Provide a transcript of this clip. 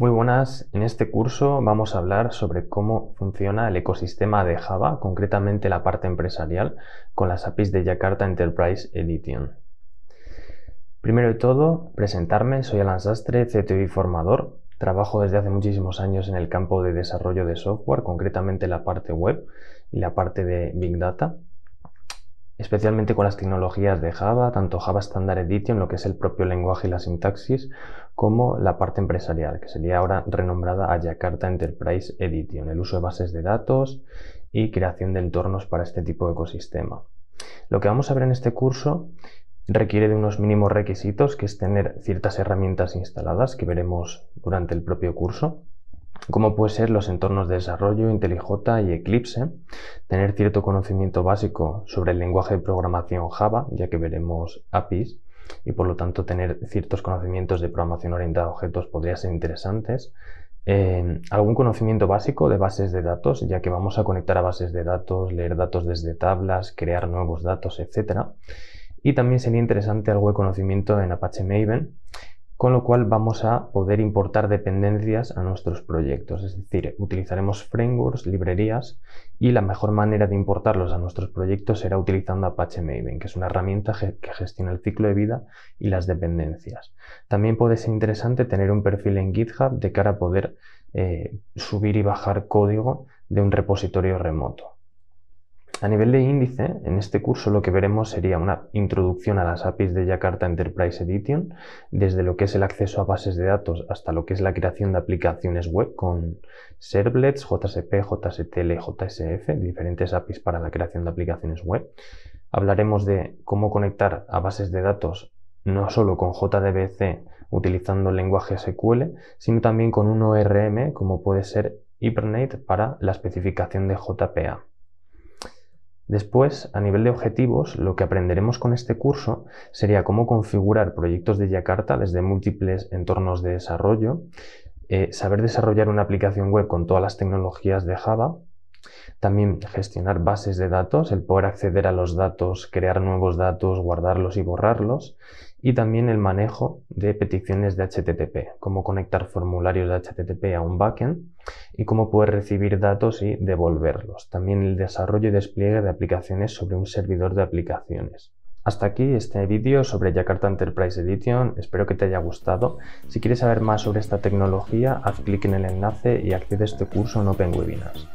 Muy buenas, en este curso vamos a hablar sobre cómo funciona el ecosistema de Java, concretamente la parte empresarial, con las APIs de Jakarta Enterprise Edition. Primero de todo, presentarme, soy Alan Sastre, CTO y formador. Trabajo desde hace muchísimos años en el campo de desarrollo de software, concretamente la parte web y la parte de Big Data especialmente con las tecnologías de Java, tanto Java Standard Edition, lo que es el propio lenguaje y la sintaxis, como la parte empresarial, que sería ahora renombrada a Jakarta Enterprise Edition, el uso de bases de datos y creación de entornos para este tipo de ecosistema. Lo que vamos a ver en este curso requiere de unos mínimos requisitos, que es tener ciertas herramientas instaladas, que veremos durante el propio curso, Cómo puede ser los entornos de desarrollo, IntelliJ y Eclipse, tener cierto conocimiento básico sobre el lenguaje de programación Java, ya que veremos APIs, y por lo tanto tener ciertos conocimientos de programación orientada a objetos podría ser interesantes. Eh, algún conocimiento básico de bases de datos, ya que vamos a conectar a bases de datos, leer datos desde tablas, crear nuevos datos, etc. Y también sería interesante algo de conocimiento en Apache Maven, con lo cual vamos a poder importar dependencias a nuestros proyectos, es decir, utilizaremos frameworks, librerías y la mejor manera de importarlos a nuestros proyectos será utilizando Apache Maven, que es una herramienta que gestiona el ciclo de vida y las dependencias. También puede ser interesante tener un perfil en GitHub de cara a poder eh, subir y bajar código de un repositorio remoto. A nivel de índice, en este curso lo que veremos sería una introducción a las APIs de Jakarta Enterprise Edition, desde lo que es el acceso a bases de datos hasta lo que es la creación de aplicaciones web con servlets, JSP, JSTL, JSF, diferentes APIs para la creación de aplicaciones web. Hablaremos de cómo conectar a bases de datos no solo con JDBC utilizando el lenguaje SQL, sino también con un ORM como puede ser Hibernate para la especificación de JPA. Después, a nivel de objetivos, lo que aprenderemos con este curso sería cómo configurar proyectos de Yakarta desde múltiples entornos de desarrollo, eh, saber desarrollar una aplicación web con todas las tecnologías de Java también gestionar bases de datos, el poder acceder a los datos, crear nuevos datos, guardarlos y borrarlos. Y también el manejo de peticiones de HTTP, cómo conectar formularios de HTTP a un backend y cómo poder recibir datos y devolverlos. También el desarrollo y despliegue de aplicaciones sobre un servidor de aplicaciones. Hasta aquí este vídeo sobre Jakarta Enterprise Edition, espero que te haya gustado. Si quieres saber más sobre esta tecnología, haz clic en el enlace y accede a este curso en webinars